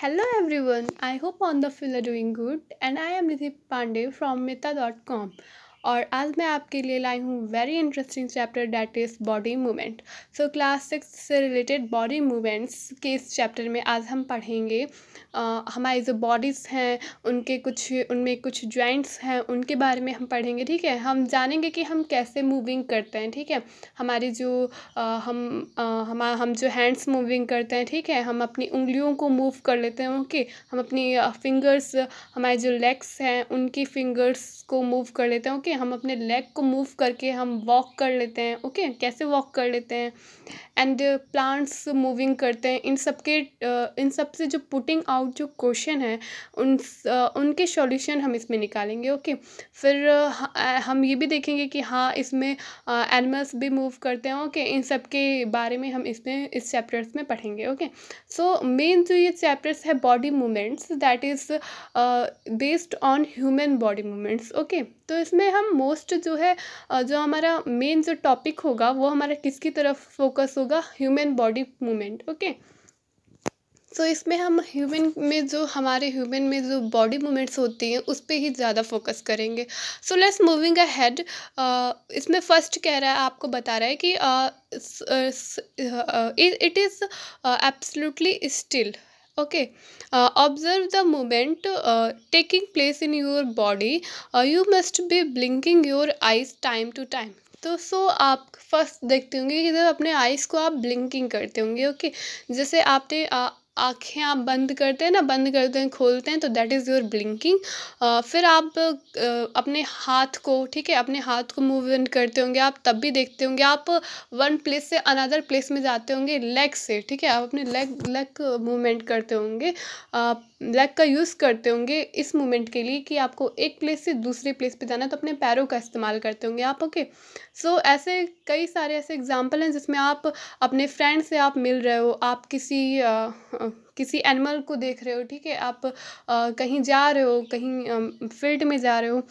Hello everyone, I hope all of you are doing good and I am Rithi Pandey from meta.com. और आज मैं आपके लिए लाई हूँ very interesting chapter that is body movement so class six से related body movements के इस चैप्टर में आज हम पढ़ेंगे आ, हमारी जो बॉडीज़ हैं उनके कुछ उनमें कुछ जॉइंट्स हैं उनके बारे में हम पढ़ेंगे ठीक है हम जानेंगे कि हम कैसे मूविंग करते हैं ठीक है हमारी जो आ, हम हम हम जो हैंड्स मूविंग करते हैं ठीक है हम अपनी उंगलियों को मूव कर लेते हैं ओके हम अपनी फिंगर्स हमारे जो लेग्स हैं उनकी फिंगर्स को मूव कर लेते हैं ओके हम अपने लेग को मूव करके हम वॉक कर लेते हैं ओके okay? कैसे वॉक कर लेते हैं एंड प्लांट्स मूविंग करते हैं इन सब के इन सब से जो पुटिंग आउट जो क्वेश्चन है उन उनके सॉल्यूशन हम इसमें निकालेंगे ओके okay? फिर हम ये भी देखेंगे कि हाँ इसमें एनिमल्स भी मूव करते हैं ओके okay? इन सब के बारे में हम इसमें इस चैप्टर्स में पढ़ेंगे ओके सो मेन जो ये चैप्टर्स है body movements that is based on human body movements okay तो इसमें हम मोस्ट जो है जो हमारा मेन जो टॉपिक होगा वो हमारा किसकी तरफ फोकस होगा human body movement okay so so, इसमें हम ह्यूमन में जो हमारे ह्यूमन में जो बॉडी मूवमेंट्स होती हैं उस पर ही ज़्यादा फोकस करेंगे so let's moving ahead इसमें फर्स्ट कह रहा है आपको बता रहा है कि it is absolutely still okay uh, observe the movement uh, taking place in your body uh, you must be blinking your eyes time to time तो सो आप फर्स्ट देखते होंगे कि इधर अपने आइज़ को आप ब्लिंकिंग करते होंगे ओके okay? जैसे आपने आँखें आप बंद करते हैं ना बंद करते हैं खोलते हैं तो दैट इज़ योर ब्लिंकिंग फिर आप अपने हाथ को ठीक है अपने हाथ को मूवमेंट करते होंगे आप तब भी देखते होंगे आप वन प्लेस से अनदर प्लेस में जाते होंगे लेग से ठीक है आप अपने लेग लेग मूवमेंट करते होंगे लेग का यूज़ करते होंगे इस मूवमेंट के लिए कि आपको एक प्लेस से दूसरे प्लेस पे जाना है तो अपने पैरों का इस्तेमाल करते होंगे आप ओके सो so, ऐसे कई सारे ऐसे एग्जांपल हैं जिसमें आप अपने फ्रेंड से आप मिल रहे हो आप किसी आ, किसी एनिमल को देख रहे हो ठीक है आप आ, कहीं जा रहे हो कहीं फील्ड में जा रहे हो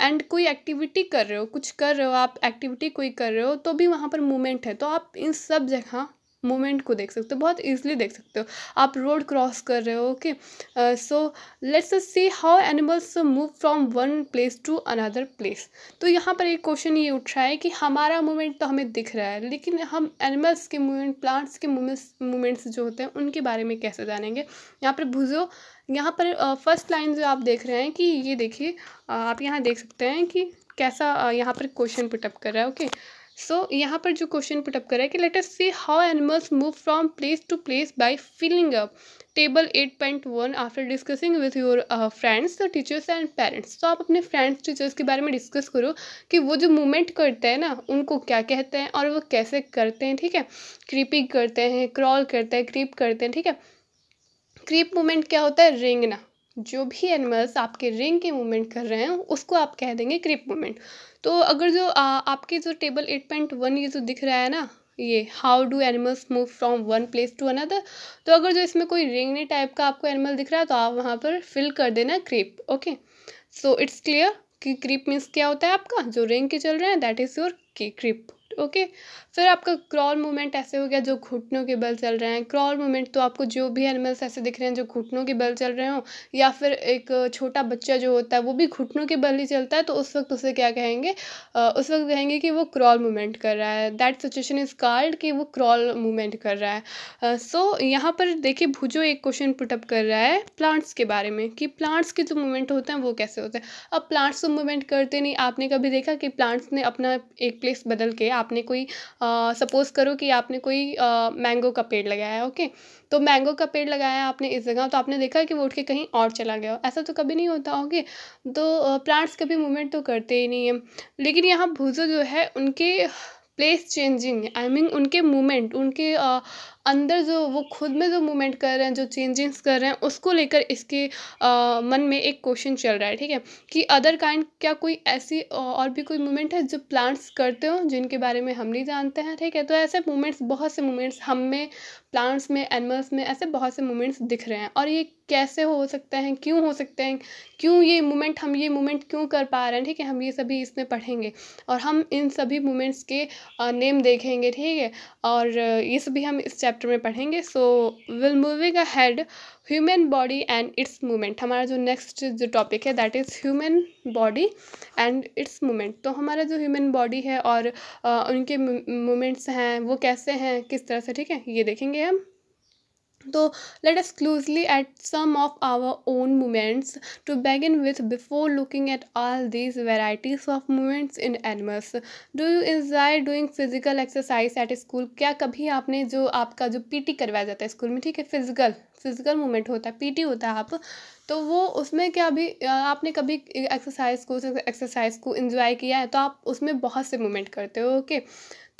एंड कोई एक्टिविटी कर रहे हो कुछ कर रहे हो आप एक्टिविटी कोई कर रहे हो तो भी वहाँ पर मूवमेंट है तो आप इन सब जगह मोमेंट को देख सकते हो बहुत ईजिली देख सकते हो आप रोड क्रॉस कर रहे हो okay so let's see how animals move from one place to another place तो यहाँ पर एक क्वेश्चन ये उठ रहा है कि हमारा मूवमेंट तो हमें दिख रहा है लेकिन हम एनिमल्स के मूवमेंट प्लांट्स के मूवमेंट्स मूवमेंट्स जो होते हैं उनके बारे में कैसे जानेंगे यहाँ पर भूजो यहाँ पर फर्स्ट uh, लाइन जो आप देख रहे हैं कि ये देखिए uh, आप यहाँ देख सकते हैं कि कैसा uh, यहाँ पर क्वेश्चन पुटअप कर रहा है ओके okay? सो यहाँ पर जो क्वेश्चन पुटअप करा है कि let us see how animals move from place to place by filling up table at point one after discussing with your friends teachers and parents तो आप अपने फ्रेंड्स टीचर्स के बारे में डिस्कस करो कि वो जो मूवमेंट करते हैं ना उनको क्या कहते हैं और वो कैसे करते हैं ठीक है क्रीपिंग करते हैं क्रॉल करते हैं क्रीप करते हैं ठीक है क्रीप मूवमेंट क्या होता है रेंगना जो भी एनिमल्स आपके रिंग के मूवमेंट कर रहे हैं उसको आप कह देंगे क्रिप मूवमेंट तो अगर जो आ, आपके जो टेबल एट पॉइंट वन ये जो दिख रहा है ना ये how do animals move from one place to another तो अगर जो इसमें कोई रेंगने टाइप का आपको एनिमल दिख रहा है तो आप वहाँ पर फिल कर देना creep okay so it's clear कि क्रिप मीन्स क्या होता है आपका जो रिंग के चल रहे हैं दैट इज़ योर की क्रिप ओके फिर आपका क्रॉल मूवमेंट ऐसे हो गया जो घुटनों के बल चल रहे हैं क्रॉल मूवमेंट तो आपको जो भी एनिमल्स ऐसे दिख रहे हैं जो घुटनों के बल चल रहे हो या फिर एक छोटा बच्चा जो होता है वो भी घुटनों के बल ही चलता है तो उस वक्त उसे क्या कहेंगे उस वक्त कहेंगे कि वो क्रॉल मूवमेंट कर रहा है दैट सिचुएशन इज़ कार्ड कि वो क्रॉल मूवमेंट कर रहा है सो यहाँ पर देखिए भुजो एक क्वेश्चन पुटअप कर रहा है प्लांट्स के बारे में कि प्लांट्स के जो मूवमेंट होते हैं वो कैसे होते हैं अब प्लांट्स तो मूवमेंट करते नहीं आपने कभी देखा कि प्लांट्स ने अपना एक प्लेस बदल के आपने कोई आ, सपोज़ करो कि आपने कोई मैंगो का पेड़ लगाया है ओके तो मैंगो का पेड़ लगाया आपने इस जगह तो आपने देखा कि वो उठ के कहीं और चला गया ऐसा तो कभी नहीं होता ओके तो प्लांट्स कभी मूवमेंट तो करते ही नहीं है लेकिन यहाँ भूजो जो है उनके प्लेस चेंजिंग आई मीन उनके मूवमेंट उनके अंदर जो वो खुद में जो मूवमेंट कर रहे हैं जो चेंजिंग्स कर रहे हैं उसको लेकर इसके आ, मन में एक क्वेश्चन चल रहा है ठीक है कि अदर काइंड क्या कोई ऐसी और भी कोई मूवमेंट है जो प्लांट्स करते हो जिनके बारे में हम नहीं जानते हैं ठीक है तो ऐसे मूवमेंट्स बहुत से मूवमेंट्स हम में प्लांट्स में एनिमल्स में ऐसे बहुत से मूवमेंट्स दिख रहे हैं और ये कैसे हो सकते हैं क्यों हो सकते हैं क्यों ये मूवमेंट हम ये मूवमेंट क्यों कर पा रहे हैं ठीक है हम ये सभी इसमें पढ़ेंगे और हम इन सभी मूवमेंट्स के नेम देखेंगे ठीक है और ये सभी हम इस चैप्टर में पढ़ेंगे so will moving ahead human body and its movement हमारा जो नेक्स्ट जो टॉपिक है that is human body and its movement तो हमारा जो ह्यूमन बॉडी है और आ, उनके मूवमेंट्स हैं वो कैसे हैं किस तरह से ठीक है ये देखेंगे हम तो let us closely at some of our own movements to begin with before looking at all these varieties of movements in animals do you enjoy doing physical exercise at school क्या कभी आपने जो आपका जो पी टी करवाया जाता है school में ठीक है फिजिकल फिजिकल मूवमेंट होता है पी टी होता है आप तो वो उसमें क्या अभी आपने कभी एक्सरसाइज को एक्सरसाइज को इंजॉय किया है तो आप उसमें बहुत से मूवमेंट करते हो ओके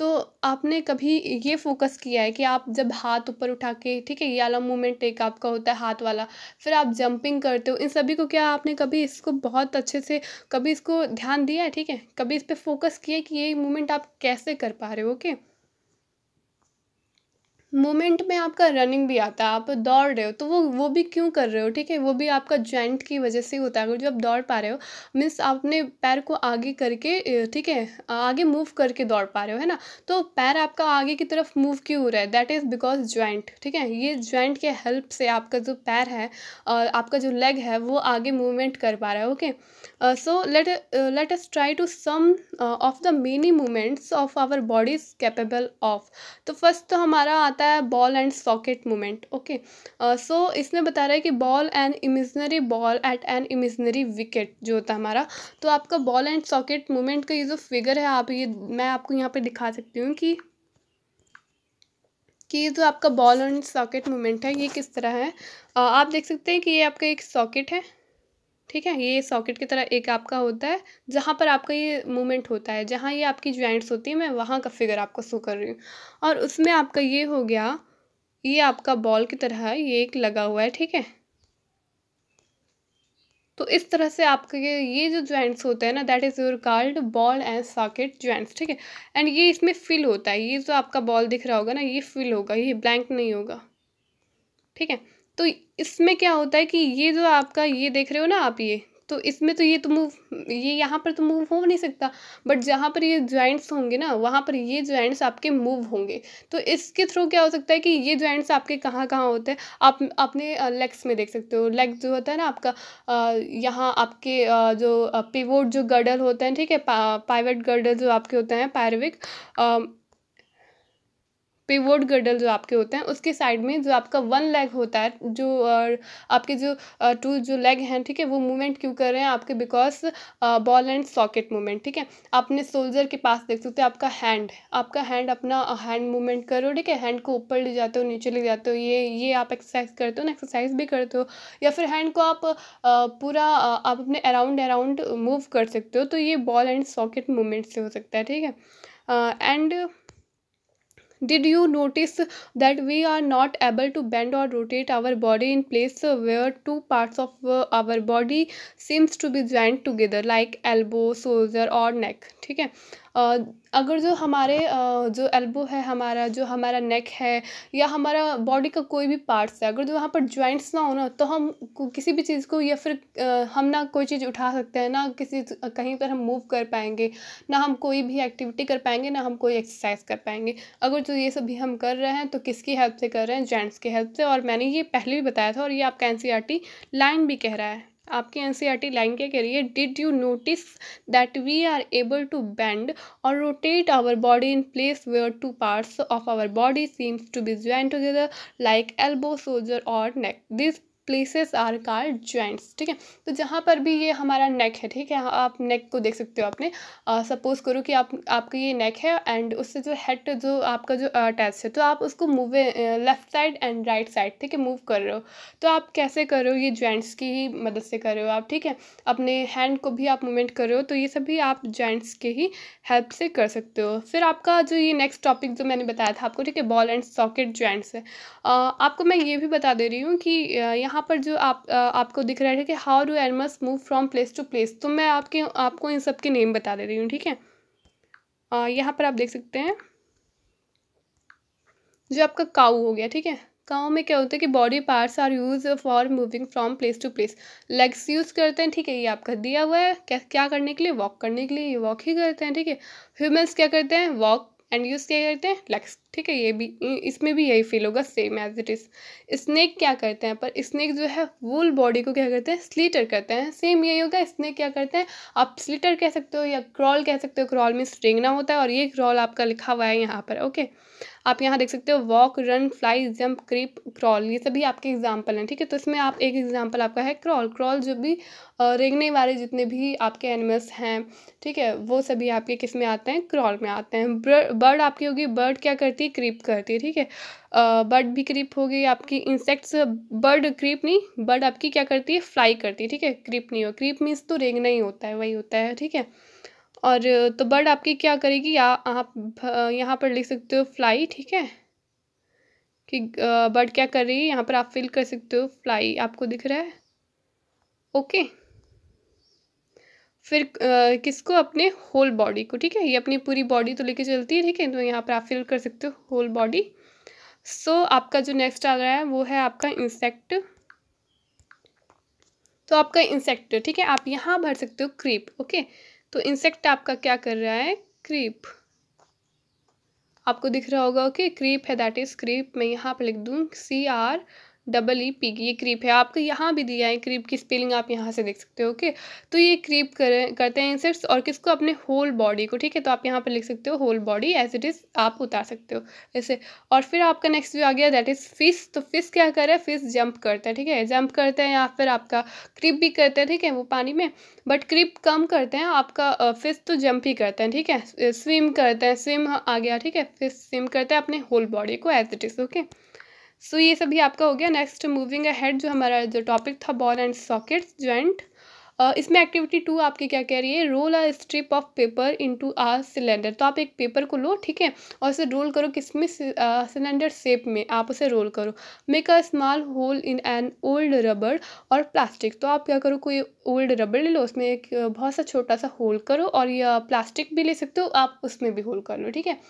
तो आपने कभी ये फोकस किया है कि आप जब हाथ ऊपर उठा के ठीक है ये वाला मूवमेंट एक आपका होता है हाथ वाला फिर आप जंपिंग करते हो इन सभी को क्या आपने कभी इसको बहुत अच्छे से कभी इसको ध्यान दिया है ठीक है कभी इस पर फोकस किया कि ये मूवमेंट आप कैसे कर पा रहे हो ओके मोमेंट में आपका रनिंग भी आता है आप दौड़ रहे हो तो वो वो भी क्यों कर रहे हो ठीक है वो भी आपका जॉइंट की वजह से होता है अगर जो आप दौड़ पा रहे हो मीन्स आप अपने पैर को आगे करके ठीक है आगे मूव करके दौड़ पा रहे हो है ना तो पैर आपका आगे की तरफ मूव क्यों हो रहा है दैट इज़ बिकॉज ज्वाइंट ठीक है ये ज्वाइंट के हेल्प से आपका जो पैर है आपका जो लेग है वो आगे मूवमेंट कर पा रहा है okay so let let us try to some of the many movements of our bodies capable of तो फर्स्ट तो हमारा आता आता है ball and socket movement okay so इसमें बता रहा है कि ball and imaginary ball at an imaginary wicket जो होता है हमारा तो आपका बॉल एंड सॉकेट मूवमेंट का ये जो फिगर है आप ये मैं आपको यहाँ पे दिखा सकती हूँ कि कि जो आपका बॉल एंड सॉकेट मूवमेंट है ये किस तरह है uh, आप देख सकते हैं कि ये आपका एक सॉकेट है ठीक है ये सॉकेट की तरह एक आपका होता है जहाँ पर आपका ये मूवमेंट होता है जहाँ ये आपकी ज्वाइंट्स होती है मैं वहाँ का फिगर आपको शो कर रही हूँ और उसमें आपका ये हो गया ये आपका बॉल की तरह ये एक लगा हुआ है ठीक है तो इस तरह से आपके ये जो ज्वाइंट्स होते हैं ना that is your called ball and socket joints ठीक है एंड ये इसमें फिल होता है ये जो आपका बॉल दिख रहा होगा ना ये फिल होगा ये ब्लैंक नहीं होगा ठीक है तो इसमें क्या होता है कि ये जो आपका ये देख रहे हो ना आप ये तो इसमें तो ये तो मूव ये यहाँ पर तो मूव हो नहीं सकता बट जहाँ पर ये ज्वाइंट्स होंगे ना वहाँ पर ये ज्वाइंट्स आपके मूव होंगे तो इसके थ्रू क्या हो सकता है कि ये ज्वाइंट्स आपके कहाँ कहाँ होते हैं आप अपने लेग्स में देख सकते हो लेग जो होता है ना आपका यहाँ आपके जो पिवोट जो गर्डल होते हैं ठीक है पा, पाइवेट गर्डल जो आपके होते हैं पैरविक पेवर्ड गर्डल जो आपके होते हैं उसके साइड में जो आपका वन लेग होता है जो आपके जो टू जो लेग हैं ठीक है वो मूवमेंट क्यों कर रहे हैं आपके because ball and socket movement ठीक है अपने सोल्जर के पास देख सकते हो आपका हैंड आपका हैंड अपना हैंड मूवमेंट करो ठीक है हैंड को ऊपर ले जाते हो नीचे ले जाते हो ये ये आप एक्सरसाइज करते हो ना एक्सरसाइज भी करते हो या फिर हैंड को आप पूरा आप अपने अराउंड अराउंड मूव कर सकते हो तो ये बॉल एंड सॉकेट मूवमेंट से हो सकता है ठीक है and uh, did you notice that we are not able to bend or rotate our body in place where two parts of uh, our body seems to be joined together like elbow shoulder or neck Okay. अगर जो हमारे जो elbow है हमारा जो हमारा नेक है या हमारा बॉडी का कोई भी पार्ट्स है अगर जो वहाँ पर जॉइंट्स ना हो ना तो हम किसी भी चीज़ को या फिर हम ना कोई चीज़ उठा सकते हैं ना किसी कहीं पर हम मूव कर पाएंगे ना हम कोई भी एक्टिविटी कर पाएंगे ना हम कोई एक्सरसाइज कर पाएंगे अगर जो ये सभी हम कर रहे हैं तो किसकी हेल्प से कर रहे हैं जॉइंट्स की हेल्प से और मैंने ये पहले भी बताया था और ये आपका एन लाइन e भी कह रहा है आपके एन लाइन क्या कह रही है did you notice that we are able to bend और rotate our body in place where two parts of our body seems to be join together like elbow shoulder और neck this places are called joints ठीक है तो जहाँ पर भी ये हमारा नेक है ठीक है आप नेक को देख सकते हो आपने सपोज करो कि आप आपका ये नेक है एंड उससे जो हेड जो आपका जो अटैच है तो आप उसको move left side and right side ठीक है मूव कर रहे हो तो आप कैसे कर रहे हो ये जॉइंट्स की ही मदद से कर रहे हो आप ठीक है अपने हैंड को भी आप मूवमेंट कर रहे हो तो ये सभी आप जॉइंट्स के ही हेल्प से कर सकते हो फिर आपका जो ये नेक्स्ट टॉपिक जो मैंने बताया था आपको ठीक है बॉल एंड सॉकेट ज्वाइंट्स है आपको मैं ये भी बता दे रही हूँ कि यहाँ यहाँ पर जो आप आ, आपको दिख रहा है कि how do animals move from place to place तो मैं आपके आपको इन सब के नेम बता दे रही हूँ ठीक है यहाँ पर आप देख सकते हैं जो आपका काउ हो गया ठीक है काउ में क्या होता है कि body parts are use for moving from place to place legs use करते हैं ठीक है ये आपका दिया हुआ है क्या क्या करने के लिए वॉक करने के लिए ये वॉक ही करते हैं ठीक है ह्यूमन्स क्या करते हैं वॉक एंड यूज़ क्या करते हैं लेग्स ठीक है ये भी इसमें भी यही फील होगा same as it is snake क्या करते हैं पर स्नैक जो है वुल बॉडी को क्या करते हैं स्लीटर करते हैं सेम यही होगा स्नैक क्या करते हैं आप स्लीटर कह सकते हो या क्रॉल कह सकते हो क्रॉल मीन्स रेंगना होता है और ये क्रॉल आपका लिखा हुआ है यहाँ पर ओके आप यहाँ देख सकते हो walk run fly jump creep crawl ये सभी आपके एग्जाम्पल हैं ठीक है तो इसमें आप एक एग्जाम्पल आपका है क्रॉल क्रॉल जो भी रेंगने वाले जितने भी आपके एनिमल्स हैं ठीक है वो सभी आपके किस में आते हैं क्रॉल में आते हैं बर्ड आपकी होगी बर्ड क्या करती है क्रीप करती है ठीक है बर्ड भी क्रीप हो गई आपकी इंसेक्ट्स बर्ड क्रीप नहीं बर्ड आपकी क्या करती है फ्लाई करती है ठीक है क्रीप नहीं हो क्रीप मीन्स तो रेंगना ही होता है वही होता है ठीक है और तो बर्ड आपकी क्या करेगी या आप यहाँ पर लिख सकते हो फ्लाई ठीक है कि बर्ड क्या कर रही है यहाँ पर आप फिल कर सकते हो फ्लाई आपको दिख रहा है ओके फिर आ, किसको अपने होल बॉडी को ठीक है ये अपनी पूरी बॉडी तो लेके चलती है ठीक है तो यहाँ पर आप फिल कर सकते हो होल बॉडी सो आपका जो नेक्स्ट आ रहा है वो है आपका इंसेक्ट तो आपका इंसेक्ट ठीक है आप यहाँ भर सकते हो क्रीप ओके okay? तो इंसेक्ट आपका क्या कर रहा है क्रीप आपको दिख रहा होगा ओके क्रीप है दैट इज़ क्रीप मैं यहाँ पे लिख दूँ C R double E P की ये क्रीप है आपको यहाँ भी दिया है क्रीप की स्पेलिंग आप यहाँ से देख सकते हो ओके तो ये क्रीप कर, करते हैं इंसेक्ट्स और किसको अपने होल बॉडी को ठीक है तो आप यहाँ पर लिख सकते हो whole body as it is आप उतार सकते हो ऐसे और फिर आपका नेक्स्ट व्यू आ गया दैट इज़ फिश तो फिश क्या करे फिश जंप करता है ठीक है जंप करते हैं या फिर आपका क्रीप भी करते हैं ठीक है वो पानी में बट क्रीप कम करते हैं आपका फिश तो जंप ही करते हैं ठीक है स्विम करते हैं स्विम आ गया ठीक है फिश स्विम करते हैं अपने होल बॉडी को as it is okay so so, ये सभी आपका हो गया नेक्स्ट मूविंग हेड जो हमारा जो टॉपिक था बॉल एंड सॉकेट्स जॉइंट इसमें एक्टिविटी टू आपकी क्या कह रही है roll a strip of paper into a cylinder तो आप एक पेपर को लो ठीक है और उसे रोल करो किस में सिलेंडर शेप में आप उसे रोल करो make a small hole in an old rubber और प्लास्टिक तो आप क्या करो कोई ओल्ड रबड़ ले लो उसमें एक बहुत सा छोटा सा होल करो और यह प्लास्टिक भी ले सकते हो आप उसमें भी होल कर लो ठीक है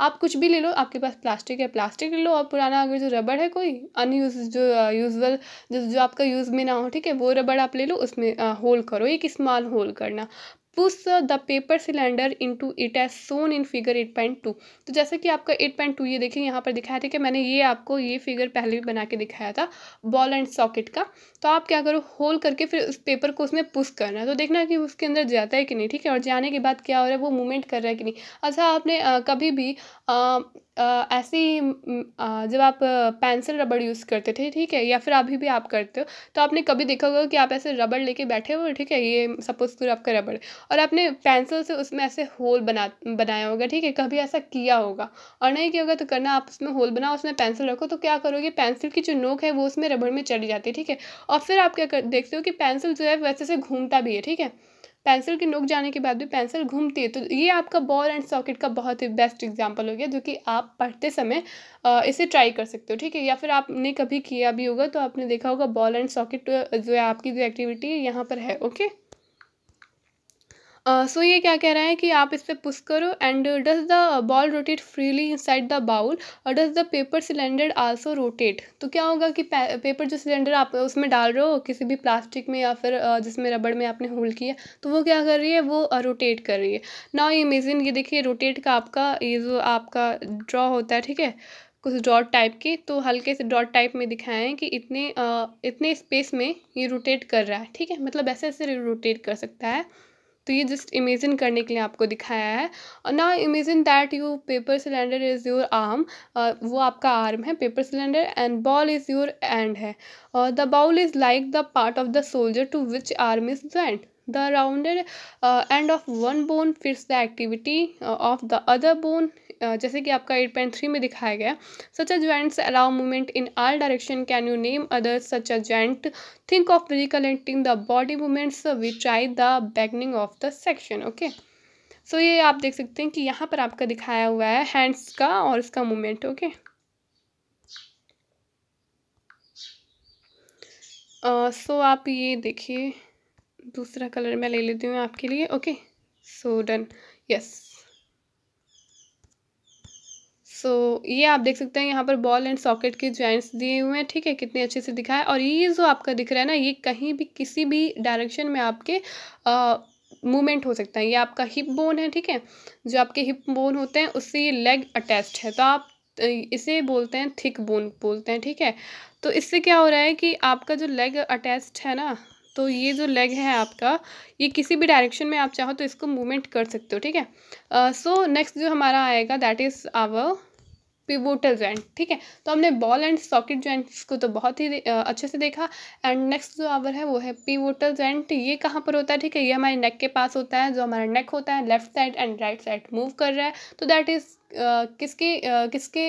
आप कुछ भी ले लो आपके पास प्लास्टिक है प्लास्टिक ले लो और पुराना अगर जो रबड़ है कोई अनयूज जो यूजल uh, जो जो आपका यूज़ में ना हो ठीक है वो रबड़ आप ले लो उसमें होल uh, करो एक स्मॉल होल करना push the paper cylinder into it as shown in figure at point two तो जैसे कि आपका एट पॉइंट टू ये देखिए यहाँ पर दिखाया था कि मैंने ये आपको ये फिगर पहले भी बना के दिखाया था बॉल एंड सॉकेट का तो आप क्या करो होल करके फिर उस पेपर को उसमें पुस करना है तो देखना कि उसके अंदर जाता है कि नहीं ठीक है और जाने के बाद क्या हो रहा है वो मूवमेंट कर रहा है कि नहीं अच्छा आपने कभी भी ऐसे ही जब आप पेंसिल रबड़ यूज़ करते थे ठीक है या फिर अभी भी आप करते हो तो आपने कभी देखा होगा कि आप ऐसे रबड़ लेके बैठे हो ठीक है ये सपोज करो आपका रबड़ और आपने पेंसिल से उसमें ऐसे होल बना बनाया होगा ठीक है कभी ऐसा किया होगा और नहीं किया होगा तो करना आप उसमें होल बनाओ उसमें पेंसिल रखो तो क्या करोगे पेंसिल की जो नोक है वो उसमें रबड़ में चली जाती है ठीक है और फिर आप क्या कर देखते हो कि पेंसिल जो है वैसे से घूमता भी है ठीक है पेंसिल की नोक जाने के बाद भी पेंसिल घूमती है तो ये आपका बॉल एंड सॉकेट का बहुत ही बेस्ट एग्जाम्पल हो गया जो कि आप पढ़ते समय इसे ट्राई कर सकते हो ठीक है या फिर आपने कभी किया भी होगा तो आपने देखा होगा बॉल एंड सॉकेट जो है आपकी जो एक्टिविटी यहाँ पर है ओके सो ये क्या कह रहा है कि आप इस पर पुश करो and does the ball rotate freely inside the bowl और does the paper cylinder also rotate तो क्या होगा कि पेपर जो सिलेंडर आप उसमें डाल रहे हो किसी भी प्लास्टिक में या फिर जिसमें रबड़ में आपने होल किया तो वो क्या कर रही है वो रोटेट कर रही है नाउ इमेजिन ये देखिए रोटेट का आपका ये जो आपका ड्रॉ होता है ठीक है कुछ डॉट टाइप के तो हल्के से डॉट टाइप में दिखाएं कि इतने आ, इतने स्पेस में ये रोटेट कर रहा है ठीक है मतलब ऐसे ऐसे रोटेट कर सकता है तो ये जस्ट इमेजिन करने के लिए आपको दिखाया है और ना imagine that you paper cylinder is your arm वो आपका आर्म है paper cylinder and ball is your end है the bowl is like the part of the shoulder to which arm is joint the rounded end of one bone फिर the activity of the other bone जैसे कि आपका at point three में दिखाया गया such a joints allow movement in all direction can you name other such a joint think of recollecting the body movements we try the beginning of the section okay so ये आप देख सकते हैं कि यहाँ पर आपका दिखाया हुआ है हैंड्स का और इसका movement okay okay? So uh, so आप ये देखिए दूसरा कलर मैं ले लेती हूँ आपके लिए okay so done yes so ये आप देख सकते हैं यहाँ पर बॉल एंड सॉकेट के ज्वाइंट्स दिए हुए हैं ठीक है कितने अच्छे से दिखा है और ये जो आपका दिख रहा है ना ये कहीं भी किसी भी डायरेक्शन में आपके मूवमेंट हो सकता है ये आपका हिप बोन है ठीक है जो आपके हिप बोन होते हैं उससे ये लेग अटैच्ड है तो आप इसे बोलते हैं थिक बोन बोलते हैं ठीक है तो इससे क्या हो रहा है कि आपका जो लेग अटैच्ड है ना तो ये जो लेग है आपका ये किसी भी डायरेक्शन में आप चाहो तो इसको मूवमेंट कर सकते हो ठीक है सो नेक्स्ट जो हमारा आएगा that is our pivotal joint ठीक है तो हमने बॉल एंड सॉकेट जॉइंट्स को तो बहुत ही अच्छे से देखा एंड नेक्स्ट जो आवर है वो है पिवोटल जॉइंट ये कहाँ पर होता है ठीक है ये हमारे नेक के पास होता है जो हमारा नेक होता है left side and right side move कर रहा है तो दैट इज़ किसके uh, किसके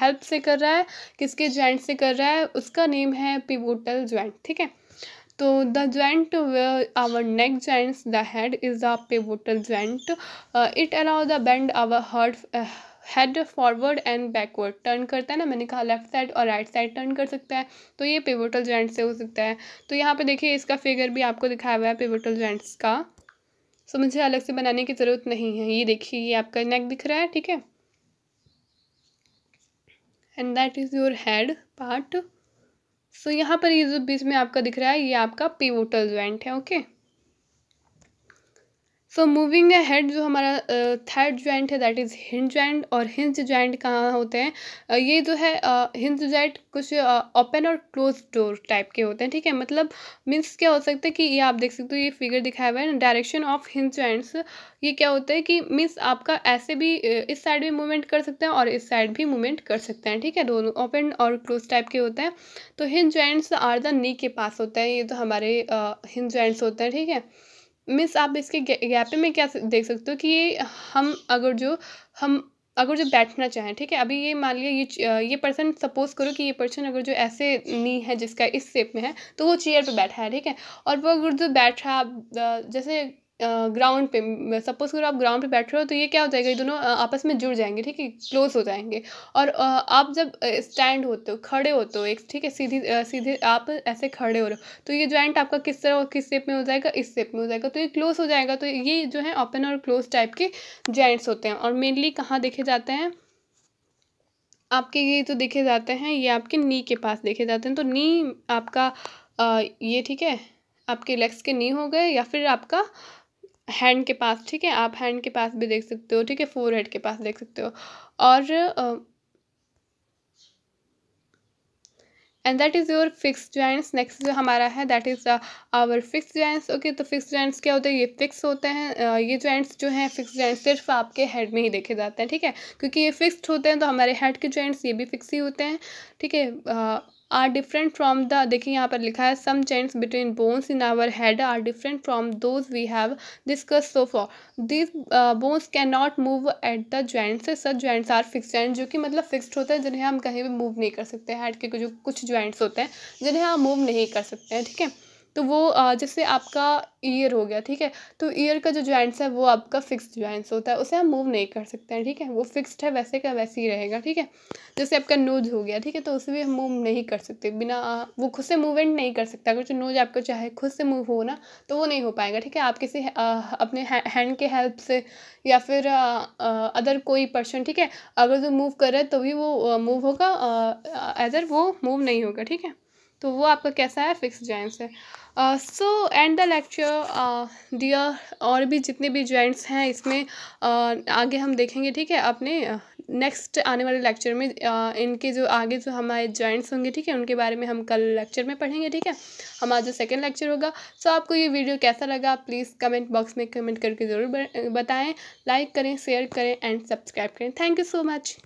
हेल्प से कर रहा है किसके जॉइंट से कर रहा है उसका नेम है पिवोटल जॉइंट ठीक है तो the joint our neck joints the head is is joint it allow Uh, it allows the head forward and backward turn करता है ना मैंने कहा लेफ्ट साइड और राइट साइड टर्न कर सकता है तो ये पेवोटल जॉइंट से हो सकता है तो यहाँ पे देखिए इसका फिगर भी आपको दिखाया हुआ है पेवोटल जॉइंट्स का सो मुझे अलग से बनाने की ज़रूरत नहीं है ये देखिए ये आपका नेक दिख रहा है ठीक है and that is your head part so so, यहाँ पर ये जो बीच में आपका दिख रहा है ये आपका पिवोटल ज्वाइंट है okay okay? So moving ahead जो हमारा थर्ड ज्वाइंट है दैट इज़ हिंज ज्वाइंट और हिंज ज्वाइंट कहाँ होते हैं uh, ये जो है हिंज ज्वाइंट कुछ ओपन और क्लोज डोर टाइप के होते हैं ठीक है मतलब मीन्स क्या हो सकता है कि ये आप देख सकते हो ये फिगर दिखाया हुआ है डायरेक्शन ऑफ हिंज ज्वाइंट्स ये क्या होता है कि मीन्स आपका ऐसे भी इस साइड भी मूवमेंट कर सकते हैं और इस साइड भी मूवमेंट कर सकते हैं ठीक है दोनों ओपन और क्लोज टाइप के होते हैं तो hinge joints are the knee के पास होते हैं ये तो हमारे हिंज ज्वाइंट्स होते हैं ठीक है मीन्स आप इसके गैप में क्या देख सकते हो कि ये हम अगर जो हम अगर जो बैठना चाहें ठीक है अभी ये मान लिया ये ये पर्सन सपोज करो कि ये पर्सन अगर जो ऐसे नी है जिसका इस शेप में है तो वो चेयर पे बैठा है ठीक है और वो अगर जो बैठा जैसे ग्राउंड पे सपोज करो आप ग्राउंड पे बैठ रहे हो तो ये क्या हो जाएगा ये दोनों आपस में जुड़ जाएंगे ठीक है क्लोज हो जाएंगे और आप जब स्टैंड होते हो खड़े होते हो एक ठीक है सीधी सीधे आप ऐसे खड़े हो रहे हो तो ये ज्वाइंट आपका किस तरह किस शेप में हो जाएगा इस शेप में हो जाएगा तो ये क्लोज हो जाएगा तो ये जो है ओपन और क्लोज टाइप के ज्वाइंट्स होते हैं और मेनली कहाँ देखे जाते हैं आपके ये तो देखे जाते हैं ये आपके नी के पास देखे जाते हैं तो नी आपका ये ठीक है आपके लेग्स के नी हो गए या फिर आपका हैंड के पास ठीक है आप हैंड के पास भी देख सकते हो ठीक है फोर हेड के पास देख सकते हो और and that is your fix joints next जो हमारा है that is our fix joints okay तो फिक्स जॉइंट्स क्या होते हैं ये फिक्स होते हैं ये जॉइंट्स जो हैं फिक्स ज्वाइंट्स सिर्फ आपके हेड में ही देखे जाते हैं ठीक है क्योंकि ये फिक्स्ड होते हैं तो हमारे हेड के जॉइंट्स ये भी फिक्स ही होते हैं ठीक है आर डिफरेंट फ्रॉम द देखिए यहाँ पर लिखा है some joints between bones in our head are different from those we have discuss so for this bones can not move at the joints such joints are fix and जो कि मतलब fixed होते हैं जिन्हें हम कहीं भी मूव नहीं कर सकते हेड के जो कुछ ज्वाइंट्स होते हैं जिन्हें हम मूव नहीं कर सकते हैं ठीक है तो वो जैसे आपका ईयर हो गया ठीक है तो ईयर का जो जॉइंट्स है वो आपका फिक्स जॉइंट्स होता है उसे हम मूव नहीं कर सकते हैं ठीक है वो फिक्स्ड है वैसे का वैसे ही रहेगा ठीक है जैसे आपका नोज हो गया ठीक है तो उसे भी हम मूव नहीं कर सकते बिना वो खुद से मूवमेंट नहीं कर सकता अगर जो नोज आपको चाहे खुद से मूव हो ना तो वो नहीं हो पाएगा ठीक है आप किसी अपने हैंड के हेल्प से या फिर अदर कोई पर्सन ठीक है अगर जो मूव करे तो भी वो मूव होगा अदर वो मूव नहीं होगा ठीक है तो वो आपका कैसा है फिक्स जॉइंट्स है so and the lecture there और भी जितने भी जॉइंट्स हैं इसमें uh, आगे हम देखेंगे ठीक है अपने नेक्स्ट uh, आने वाले लेक्चर में uh, इनके जो आगे जो हमारे जॉइंट्स होंगे ठीक है उनके बारे में हम कल लेक्चर में पढ़ेंगे ठीक है हमारा जो सेकेंड लेक्चर होगा सो so, आपको ये वीडियो कैसा लगा प्लीज़ कमेंट बॉक्स में कमेंट करके ज़रूर बताएँ लाइक करें शेयर करें एंड सब्सक्राइब करें थैंक यू सो मच